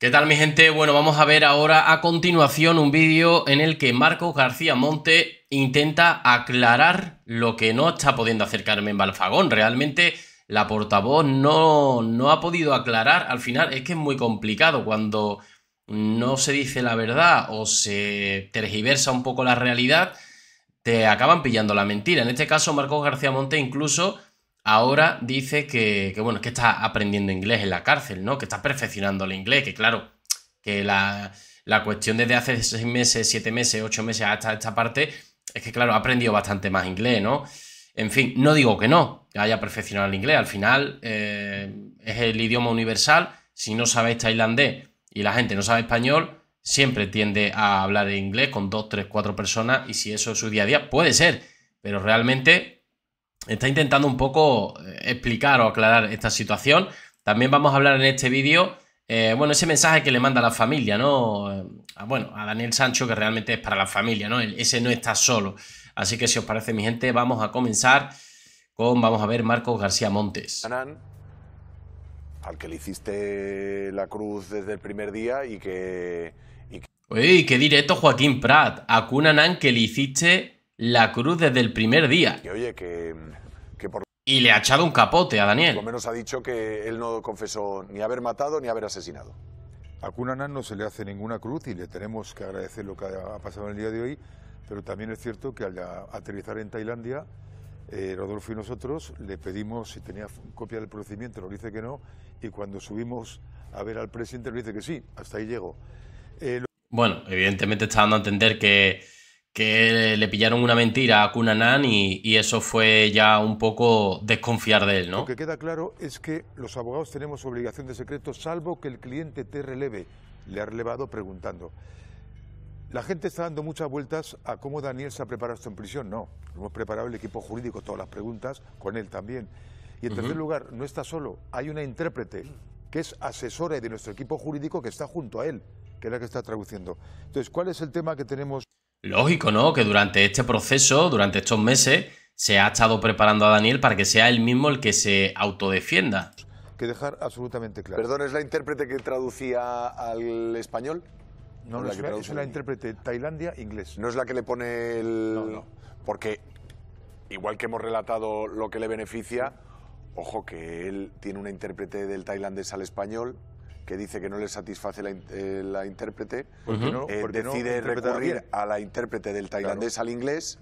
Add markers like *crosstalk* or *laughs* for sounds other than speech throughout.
¿Qué tal mi gente? Bueno, vamos a ver ahora a continuación un vídeo en el que Marcos García Monte intenta aclarar lo que no está pudiendo acercarme en Balfagón. Realmente la portavoz no, no ha podido aclarar. Al final es que es muy complicado cuando no se dice la verdad o se tergiversa un poco la realidad, te acaban pillando la mentira. En este caso Marcos García Monte incluso ahora dice que, bueno, que está aprendiendo inglés en la cárcel, ¿no? Que está perfeccionando el inglés, que claro, que la, cuestión desde hace seis meses, siete meses, ocho meses hasta esta parte, es que claro, ha aprendido bastante más inglés, ¿no? En fin, no digo que no, que haya perfeccionado el inglés, al final eh, es el idioma universal, si no sabes tailandés y la gente no sabe español, siempre tiende a hablar inglés con dos, tres, cuatro personas y si eso es su día a día, puede ser, pero realmente está intentando un poco eh, explicar o aclarar esta situación. También vamos a hablar en este vídeo, eh, bueno, ese mensaje que le manda a la familia, ¿no? Eh, bueno, a Daniel Sancho, que realmente es para la familia, ¿no? ese no está solo. Así que si os parece, mi gente, vamos a comenzar con, vamos a ver, Marcos García Montes. al que le hiciste la cruz desde el primer día y que... Uy, qué directo Joaquín Prat. A Cunanan que le hiciste la cruz desde el primer día. Y le ha echado un capote a Daniel. menos ha dicho que él no confesó ni haber matado ni haber asesinado. A Cunanan no se le hace ninguna cruz y le tenemos que agradecer lo que ha pasado en el día de hoy, pero también es cierto que al aterrizar en Tailandia, eh, Rodolfo y nosotros le pedimos si tenía copia del procedimiento, nos dice que no, y cuando subimos a ver al presidente nos dice que sí, hasta ahí llego. Eh, bueno, evidentemente está dando a entender que que le pillaron una mentira a Cunanan y, eso fue ya un poco desconfiar de él, ¿no? Lo que queda claro es que los abogados tenemos obligación de secreto, salvo que el cliente te releve. Le ha relevado preguntando. La gente está dando muchas vueltas a cómo Daniel se ha preparado esto en prisión. No, hemos preparado el equipo jurídico todas las preguntas, con él también. Y en tercer lugar, no está solo, hay una intérprete que es asesora de nuestro equipo jurídico que está junto a él, que es la que está traduciendo. Entonces, ¿cuál es el tema que tenemos? Lógico, ¿no? Que durante este proceso, durante estos meses, se ha estado preparando a Daniel para que sea él mismo el que se autodefienda. Que dejar absolutamente claro. Perdón, ¿es la intérprete que traducía al español? No, no, es, que la intérprete Tailandia-inglés. ¿No es la que le pone el...? No, no. Porque, igual que hemos relatado lo que le beneficia, ojo que él tiene una intérprete del tailandés al español, que dice que no le satisface la, eh, la intérprete, eh, decide recurrir a la intérprete del tailandés al inglés.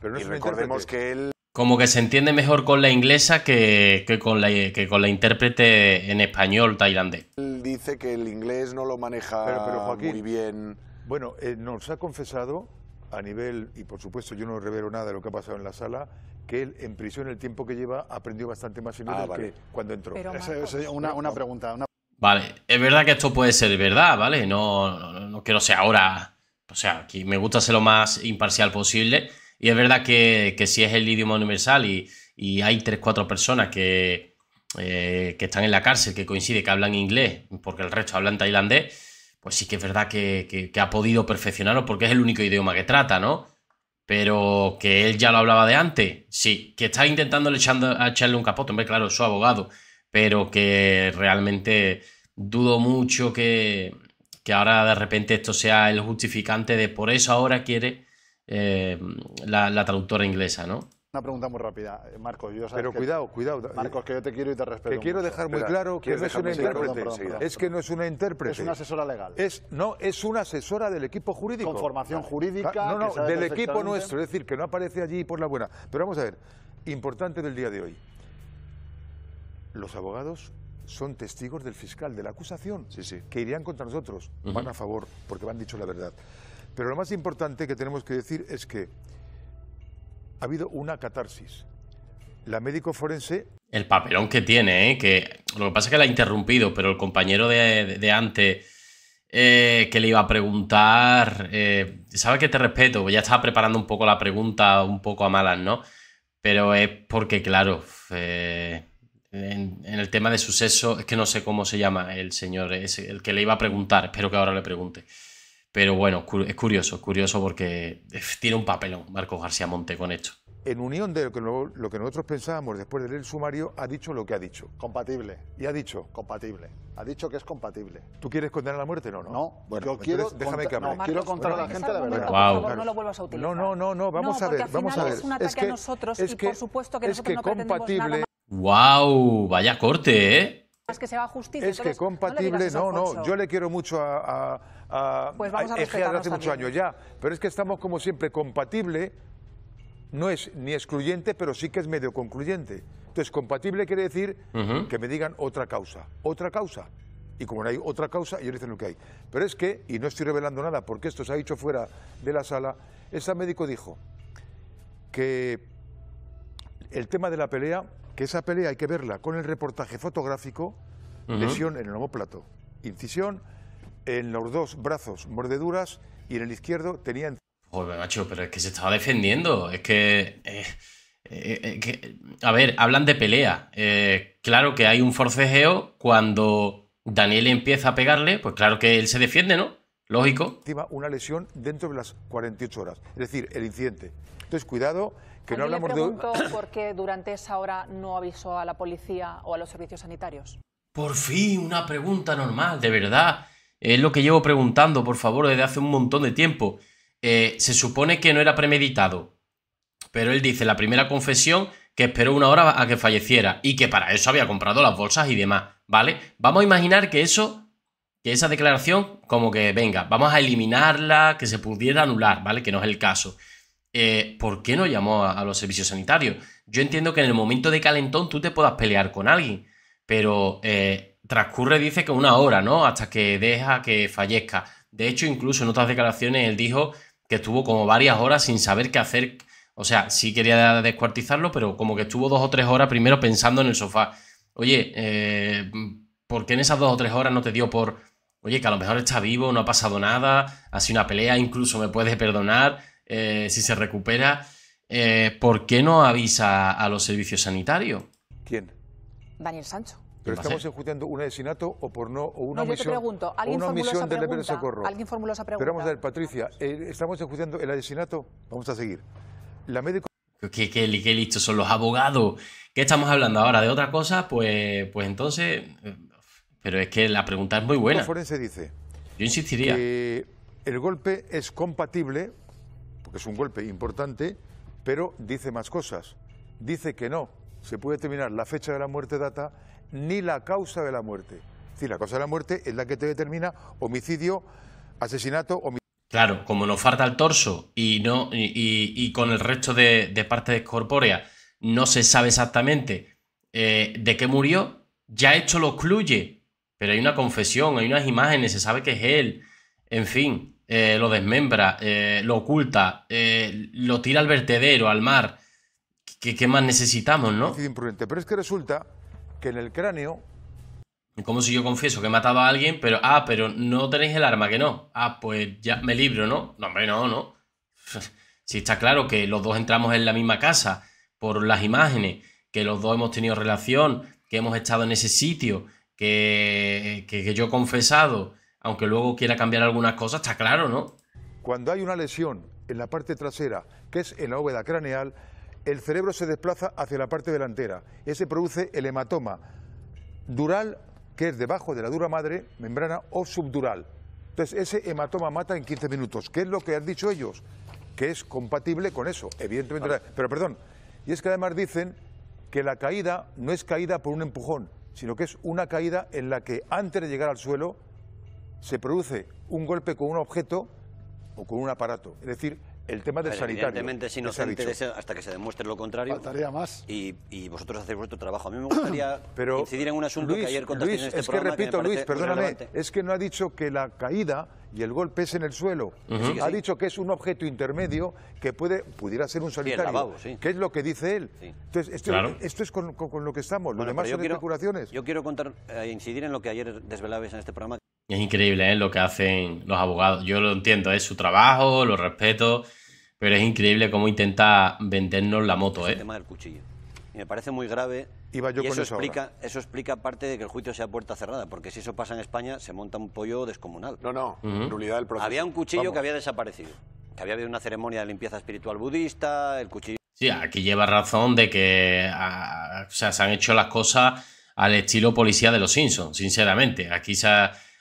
Pero no recordemos que él... Como que se entiende mejor con la inglesa que, que, con la, que con la intérprete en español tailandés. Él dice que el inglés no lo maneja muy bien. Bueno, eh, nos ha confesado a nivel, y por supuesto yo no revelo nada de lo que ha pasado en la sala, que él en prisión el tiempo que lleva aprendió bastante más inglés ah, que cuando entró. Esa es, una, una, pregunta. Vale, es verdad que esto puede ser verdad, ¿vale? No, no, quiero ser ahora, o sea, aquí me gusta ser lo más imparcial posible. Y es verdad que, que si es el idioma universal y, y hay tres, cuatro personas que, eh, que están en la cárcel, que coincide que hablan inglés, porque el resto hablan tailandés, pues sí que es verdad que, que, que ha podido perfeccionarlo porque es el único idioma que trata, ¿no? Pero que él ya lo hablaba de antes, sí. Que está intentando echando, echarle un capote, hombre, claro, su abogado. Pero que realmente dudo mucho que, ahora de repente esto sea el justificante de por eso ahora quiere eh, la, la traductora inglesa, ¿no? Una pregunta muy rápida, eh, Marcos. Yo Pero cuidado, cuidado. Marcos, que yo te quiero y te respeto. Que quiero dejar muy claro que no es una intérprete. es que no es una intérprete. Es una asesora legal. no, es una asesora del equipo jurídico. Con formación ah, jurídica. No, no, del equipo nuestro. Es decir, que no aparece allí por la buena. Pero vamos a ver, importante del día de hoy. Los abogados son testigos del fiscal, de la acusación, sí, sí. que irían contra nosotros. Van a favor, porque van han dicho la verdad. Pero lo más importante que tenemos que decir es que ha habido una catarsis. La médico forense. El papelón que tiene, ¿eh? que lo que pasa es que la ha interrumpido, pero el compañero de, antes eh, que le iba a preguntar, eh, sabes que te respeto, pues ya estaba preparando un poco la pregunta, un poco a malas, ¿no? Pero es porque, claro, eh, en, el tema de suceso, es que no sé cómo se llama el señor, es el que le iba a preguntar, espero que ahora le pregunte. Pero bueno, es curioso, curioso porque tiene un papel, Marco García Monte con esto. En unión de lo que, nosotros pensábamos después de leer el sumario, ha dicho lo que ha dicho. Compatible. ¿Y ha dicho? Compatible. Ha dicho que es compatible. ¿Tú quieres condenar a la muerte? No, no. no Déjame que hable. quiero contar la gente la verdad. no lo vuelvas a utilizar. No, no, no, no. Vamos a ver. vamos a ver. Es un ataque a nosotros por supuesto que es nosotros que no compatible. Nada ¡Wow! Vaya corte, ¿eh? Es que se va a justicia. Es que compatible, no, no, yo le quiero mucho a, pues hace muchos años ya, pero es que estamos como siempre compatible, no es ni excluyente, pero sí que es medio concluyente. Entonces, compatible quiere decir que me digan otra causa, otra causa. Y como no hay otra causa, ellos dicen lo que hay. Pero es que, y no estoy revelando nada, porque esto se ha dicho fuera de la sala, ese médico dijo que el tema de la pelea, que esa pelea hay que verla con el reportaje fotográfico, lesión en el homoplato incisión en los dos brazos, mordeduras, y en el izquierdo tenía... Joder, macho, pero es que se estaba defendiendo, es que... Eh, eh, eh, a ver, hablan de pelea. claro que hay un forcejeo cuando Daniel empieza a pegarle, pues claro que él se defiende, ¿no? Lógico. Una lesión dentro de las 48 horas, es decir, el incidente. Entonces, cuidado pregunto ¿Por qué durante esa hora no avisó a la policía o a los servicios sanitarios? Por fin, una pregunta normal, de verdad. Es lo que llevo preguntando, por favor, desde hace un montón de tiempo. Eh, se supone que no era premeditado, pero él dice la primera confesión que esperó una hora a que falleciera y que para eso había comprado las bolsas y demás, ¿vale? Vamos a imaginar que eso, que esa declaración, como que venga, vamos a eliminarla, que se pudiera anular, ¿vale? Que no es el caso. Eh, ¿por qué no llamó a, los servicios sanitarios? Yo entiendo que en el momento de calentón tú te puedas pelear con alguien, pero eh, transcurre, dice que una hora, ¿no? Hasta que deja que fallezca. De hecho, incluso en otras declaraciones él dijo que estuvo como varias horas sin saber qué hacer. O sea, sí quería descuartizarlo, pero como que estuvo dos o tres horas primero pensando en el sofá. Oye, eh, ¿por qué en esas dos o tres horas no te dio por, oye, que a lo mejor está vivo, no ha pasado nada, ha sido una pelea, incluso me puedes perdonar? Eh, si se recupera, eh, ¿por qué no avisa a los servicios sanitarios? ¿Quién? Daniel Sancho. Pero estamos ejecutando un asesinato o por no o una no, yo te pregunto, ¿alguien formuló esa pregunta. Pero vamos a ver, Patricia, eh, estamos ejecutando el asesinato. Vamos a seguir. La médico ¿Qué, qué, son los abogados. ¿Qué estamos hablando ahora? ¿De otra cosa? Pues, pues entonces. Pero es que la pregunta es muy buena. forense dice. Yo insistiría. Que el golpe es compatible es un golpe importante, pero dice más cosas. Dice que no se puede determinar la fecha de la muerte data ni la causa de la muerte. Es la causa de la muerte es la que te determina homicidio, asesinato, homicidio. Claro, como nos falta el torso y, no, y, con el resto de, de partes corpóreas no se sabe exactamente eh, de qué murió, ya esto lo excluye. Pero hay una confesión, hay unas imágenes, se sabe que es él. En fin, eh, lo desmembra, eh, lo oculta, eh, lo tira al vertedero, al mar. ¿Qué, más necesitamos, no? Imprudente. Pero es que resulta que en el cráneo. Como si yo confieso que matado a alguien, pero. Ah, pero no tenéis el arma, que no. Ah, pues ya me libro, ¿no? No, hombre, no, no. *laughs* si está claro que los dos entramos en la misma casa por las imágenes, que los dos hemos tenido relación, que hemos estado en ese sitio, que, que, que yo he confesado aunque luego quiera cambiar algunas cosas, está claro, ¿no? Cuando hay una lesión en la parte trasera, que es en la bóveda craneal, el cerebro se desplaza hacia la parte delantera. Ese produce el hematoma dural, que es debajo de la dura madre, membrana o subdural. Entonces, ese hematoma mata en 15 minutos, ...¿qué es lo que han dicho ellos, que es compatible con eso, evidentemente. Pero perdón, y es que además dicen que la caída no es caída por un empujón, sino que es una caída en la que antes de llegar al suelo se produce un golpe con un objeto o con un aparato. Es decir, el tema del sanitario. Evidentemente es inocente hasta que se demuestre lo contrario. más. Y, y vosotros hacéis vuestro trabajo. A mí me gustaría *clears throat* Pero, incidir en un asunto que ayer contaste en este es que repito, Luis, perdóname, es que no ha dicho que la caída y el golpe es en el suelo. ha dicho que es un objeto intermedio que puede, pudiera ser un sanitario. ¿Qué es lo que dice él? Entonces, esto, es con, lo que estamos. lo demás son especulaciones. Yo quiero contar, eh, incidir en lo que ayer desvelabais en este programa. Es increíble ¿eh? lo que hacen los abogados. Yo lo entiendo, es su trabajo, lo respeto, pero es increíble cómo intenta vendernos la moto. ¿eh? El tema del cuchillo. Y me parece muy grave. y eso, explica, eso explica parte de que el juicio sea puerta cerrada, porque si eso pasa en España se monta un pollo descomunal. No, no, del proceso. Había un cuchillo que había desaparecido, que había habido una ceremonia de limpieza espiritual budista, el cuchillo... Sí, aquí lleva razón de que ah, se han hecho las cosas al estilo policía de los Simpsons, sinceramente. Aquí se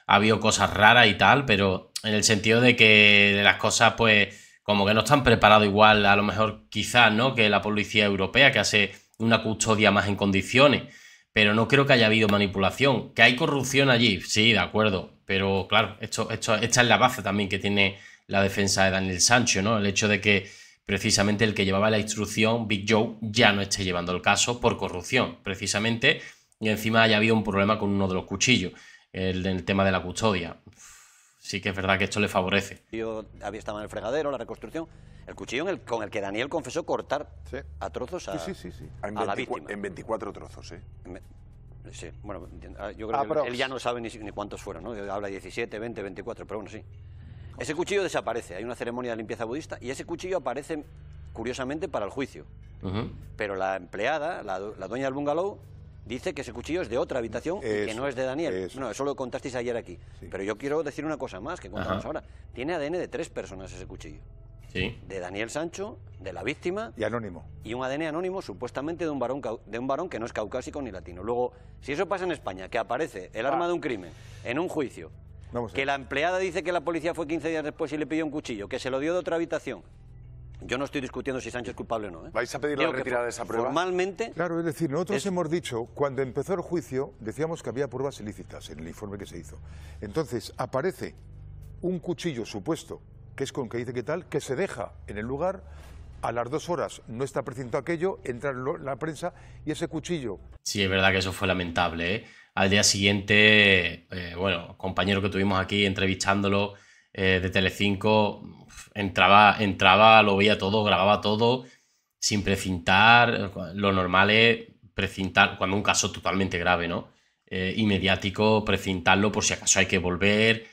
ha habido cosas raras y tal, pero en el sentido de que las cosas, pues, como que no están preparadas igual, a lo mejor quizás, ¿no? Que la policía europea, que hace una custodia más en condiciones. Pero no creo que haya habido manipulación. Que hay corrupción allí, sí, de acuerdo. Pero claro, esto, esto, esta es la base también que tiene la defensa de Daniel Sancho, ¿no? El hecho de que precisamente el que llevaba la instrucción, Big Joe, ya no esté llevando el caso por corrupción, precisamente, y encima haya habido un problema con uno de los cuchillos el, tema de la custodia. Sí que es verdad que esto le favorece. Yo había estado en el fregadero, la reconstrucción, el cuchillo el, con el que Daniel confesó cortar a trozos a, sí, sí, en la víctima. En 24 trozos, ¿eh? sí, bueno, ah, yo creo ah, que él ya no sabe ni, cuántos fueron, ¿no? Habla 17, 20, 24, pero bueno, sí. Ese cuchillo desaparece, hay una ceremonia de limpieza budista y ese cuchillo aparece, curiosamente, para el juicio. Pero la empleada, la, la dueña del bungalow, dice que ese cuchillo es de otra habitación y que no es de Daniel. eso lo contasteis ayer aquí. Pero yo quiero decir una cosa más que contamos ahora. Tiene ADN de tres personas ese cuchillo. Sí. De Daniel Sancho, de la víctima. Y anónimo. Y un ADN anónimo, supuestamente de un varón, que no es caucásico ni latino. Luego, si eso pasa en España, que aparece el arma ah. de un crimen en un juicio, que la empleada dice que la policía fue 15 días después y le pidió un cuchillo, que se lo dio de otra habitación, yo no estoy discutiendo si Sánchez es culpable o no. ¿eh? ¿Vais a pedir la retirada de esa prueba? Formalmente. Claro, es decir, nosotros hemos dicho, cuando empezó el juicio, decíamos que había pruebas ilícitas en el informe que se hizo. Entonces, aparece un cuchillo supuesto, que es con que dice que tal, que se deja en el lugar. A las dos horas no está presente aquello, entra la prensa y ese cuchillo. Sí, es verdad que eso fue lamentable. ¿eh? Al día siguiente, eh, bueno, compañero que tuvimos aquí entrevistándolo, eh, de Telecinco entraba, entraba, lo veía todo, grababa todo, sin precintar. Eh, lo normal es precintar, cuando un caso totalmente grave, ¿no? y eh, mediático, precintarlo por si acaso hay que volver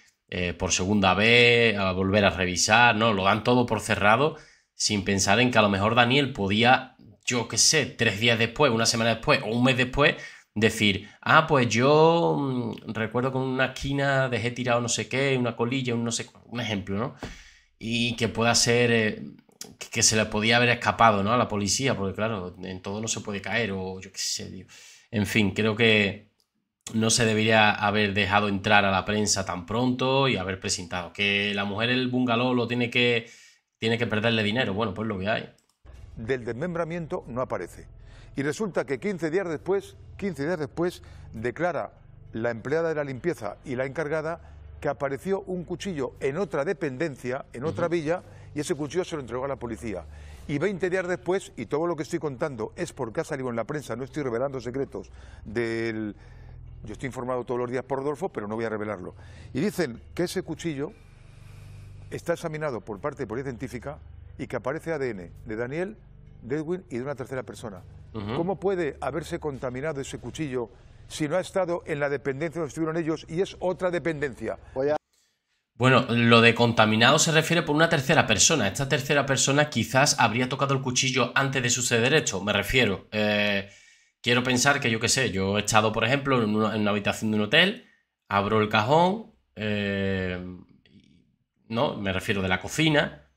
por segunda vez, a volver a revisar, ¿no? Lo dan todo por cerrado sin pensar en que a lo mejor Daniel podía, yo qué sé, tres días después, una semana después o un mes después decir, ah, pues yo mm, recuerdo con una esquina dejé tirado no sé qué, una colilla, un no sé, un ejemplo, ¿no? Y que pueda ser, eh, que se le podía haber escapado, ¿no? A la policía, porque claro, en todo no se puede caer, o yo qué sé, En fin, creo que no se debería haber dejado entrar a la prensa tan pronto y haber presentado. Que la mujer el bungalow lo tiene que, tiene que perderle dinero, bueno, pues lo que hay. Del desmembramiento no aparece y resulta que 15 días después, 15 días después, declara la empleada de la limpieza y la encargada que apareció un cuchillo en otra dependencia, en otra villa, y ese cuchillo se lo entregó a la policía. Y 20 días después, y todo lo que estoy contando es porque ha salido en la prensa, no estoy revelando secretos del... Yo estoy informado todos los días por Rodolfo, pero no voy a revelarlo. Y dicen que ese cuchillo está examinado por parte de Policía Científica y que aparece ADN de Daniel de Edwin y de una tercera persona. ¿Cómo puede haberse contaminado ese cuchillo si no ha estado en la dependencia donde estuvieron ellos y es otra dependencia? Bueno, lo de contaminado se refiere por una tercera persona. Esta tercera persona quizás habría tocado el cuchillo antes de suceder esto, me refiero. Eh, quiero pensar que yo qué sé, yo he estado, por ejemplo, en una, habitación de un hotel, abro el cajón, eh, no, me refiero de la cocina,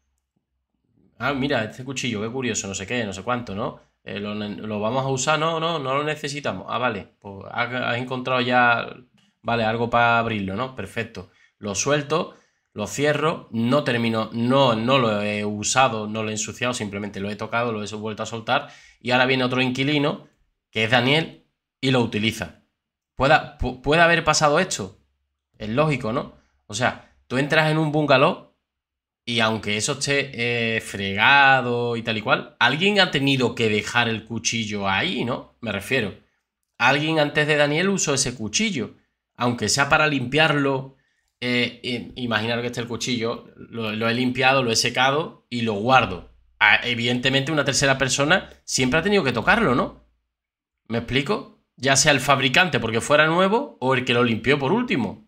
ah, mira, este cuchillo, qué curioso, no sé qué, no sé cuánto, ¿no? Eh, lo, vamos a usar, no, no, no lo necesitamos. Ah, vale, pues has, encontrado ya, vale, algo para abrirlo, ¿no? Perfecto. Lo suelto, lo cierro, no termino, no, no lo he usado, no lo he ensuciado, simplemente lo he tocado, lo he vuelto a soltar y ahora viene otro inquilino, que es Daniel, y lo utiliza. Pueda, puede haber pasado esto, es lógico, ¿no? O sea, tú entras en un bungalow y aunque eso esté eh, fregado y tal y cual, alguien ha tenido que dejar el cuchillo ahí, ¿no? Me refiero. Alguien antes de Daniel usó ese cuchillo. Aunque sea para limpiarlo. Eh, imaginar que esté el cuchillo. Lo, he limpiado, lo he secado y lo guardo. Ah, evidentemente, una tercera persona siempre ha tenido que tocarlo, ¿no? ¿Me explico? Ya sea el fabricante porque fuera nuevo o el que lo limpió por último.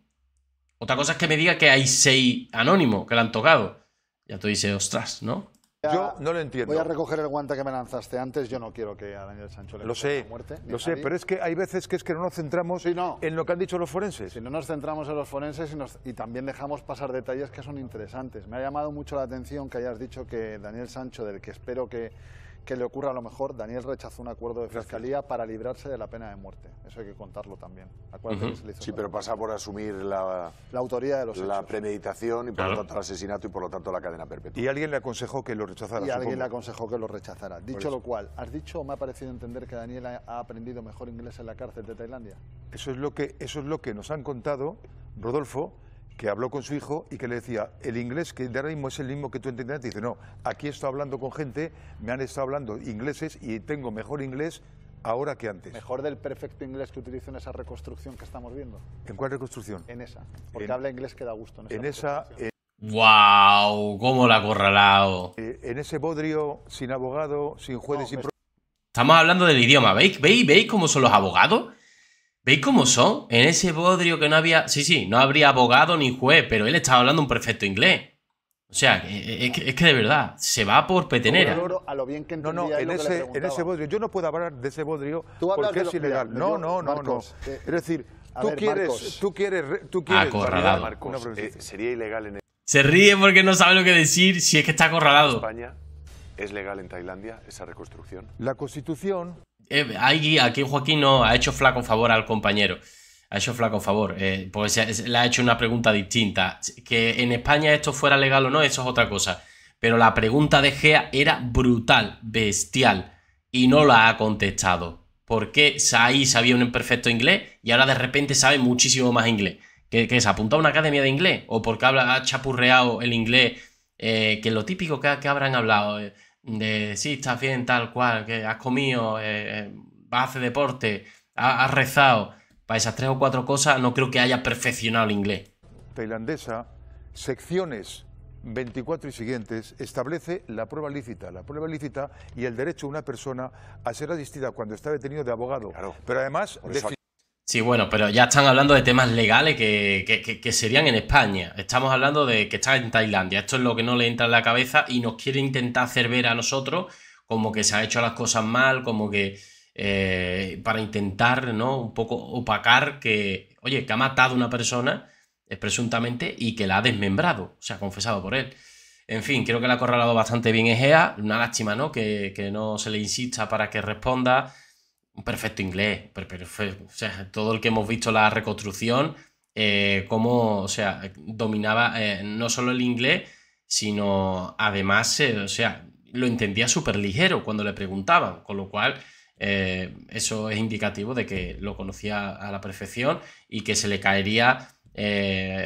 Otra cosa es que me diga que hay seis anónimos que lo han tocado ya tú dice, ostras, ¿no? yo no lo entiendo. Voy a recoger el guante que me lanzaste antes. Yo no quiero que a Daniel Sancho le lo la muerte. Lo sé, pero es que hay veces que es que no nos centramos no. en lo que han dicho los forenses. Si no nos centramos en los forenses y, y, también dejamos pasar detalles que son interesantes. Me ha llamado mucho la atención que hayas dicho que Daniel Sancho, del que espero que que le ocurra a lo mejor, Daniel rechazó un acuerdo de fiscalía para librarse de la pena de muerte. Eso hay que contarlo también. sí, pero pasa por asumir la, autoría de los La premeditación y por lo tanto el asesinato y por lo tanto la cadena perpetua. Y alguien le aconsejó que lo rechazara. Y alguien le aconsejó que lo rechazara. Dicho lo cual, ¿has dicho o me ha parecido entender que Daniel ha aprendido mejor inglés en la cárcel de Tailandia? Eso es lo que, eso es lo que nos han contado, Rodolfo que habló con su hijo y que le decía, el inglés que de ahora mismo es el mismo que tú entendías, dice, no, aquí estoy hablando con gente, me han estado hablando ingleses y tengo mejor inglés ahora que antes. Mejor del perfecto inglés que utilizo en esa reconstrucción que estamos viendo. ¿En cuál reconstrucción? En esa, porque habla inglés que da gusto. En esa... En esa ¡Wow! Eh, ¿Cómo la acorralado? Eh, en ese bodrio, sin abogado, sin jueces, sin... Estamos hablando del idioma, ¿veis? ¿Veis? ¿Veis cómo son los abogados? ¿Veis cómo son? En ese bodrio que no había. Sí, sí, no habría abogado ni juez, pero él estaba hablando un perfecto inglés. O sea, eh, eh, es que, de verdad, se va por petenera. no, no, en ese, bodrio. Yo no puedo hablar de ese bodrio porque es ilegal. no, no, no, no. Eh, es decir, tú, quieres, tú quieres. Acorralado. Ah, sería ilegal en. Se ríe porque no sabe lo que decir si es que está acorralado. ¿es legal en Tailandia esa reconstrucción? La Constitución eh, aquí Joaquín no ha hecho flaco favor al compañero. Ha hecho flaco favor, eh, le ha hecho una pregunta distinta. Que en España esto fuera legal o no, eso es otra cosa. Pero la pregunta de Gea era brutal, bestial, y no la ha contestado. Porque ahí sabía un imperfecto inglés y ahora de repente sabe muchísimo más inglés? ¿Qué es se apunta a una academia de inglés? ¿O porque habla, ha chapurreado el inglés? Eh, que lo típico que habrán hablado. Eh, de sí, estás bien, tal cual, que has comido, eh, eh deporte, has, rezado, para esas tres o cuatro cosas no creo que haya perfeccionado el inglés. Tailandesa, secciones 24 y siguientes establece la prueba lícita, la prueba lícita y el derecho de una persona a ser asistida cuando está detenido de abogado. Claro. Pero además... Sí, bueno, pero ya están hablando de temas legales que, serían en España. Estamos hablando de que está en Tailandia. Esto es lo que no le entra en la cabeza y nos quiere intentar hacer ver a nosotros como que se ha hecho las cosas mal, como que eh, para intentar, ¿no? Un poco opacar que, oye, que ha matado una persona es eh, presuntamente y que la ha desmembrado, o sea, confesado por él. En fin, creo que la ha corralado bastante bien Egea. Una lástima, ¿no? Que, que no se le insista para que responda un perfecto inglés, sea, todo el que hemos visto la reconstrucción, eh, cómo, o sea, dominaba eh, no solo el inglés, sino además, eh, o sea, lo entendía súper ligero cuando le preguntaban, con lo cual eso es indicativo de que lo conocía a la perfección y que se le caería,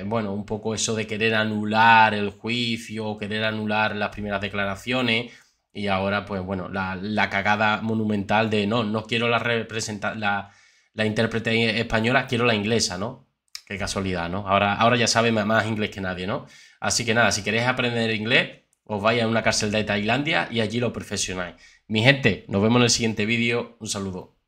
bueno, un poco eso de querer anular el juicio, querer anular las primeras declaraciones y ahora, pues bueno, la, cagada monumental de no, no quiero la, representa la, intérprete española, quiero la inglesa, ¿no? Qué casualidad, ¿no? Ahora, ahora ya sabe más inglés que nadie, ¿no? Así que nada, si queréis aprender inglés, os vais a una cárcel de Tailandia y allí lo perfeccionáis. Mi gente, nos vemos en el siguiente vídeo. Un saludo.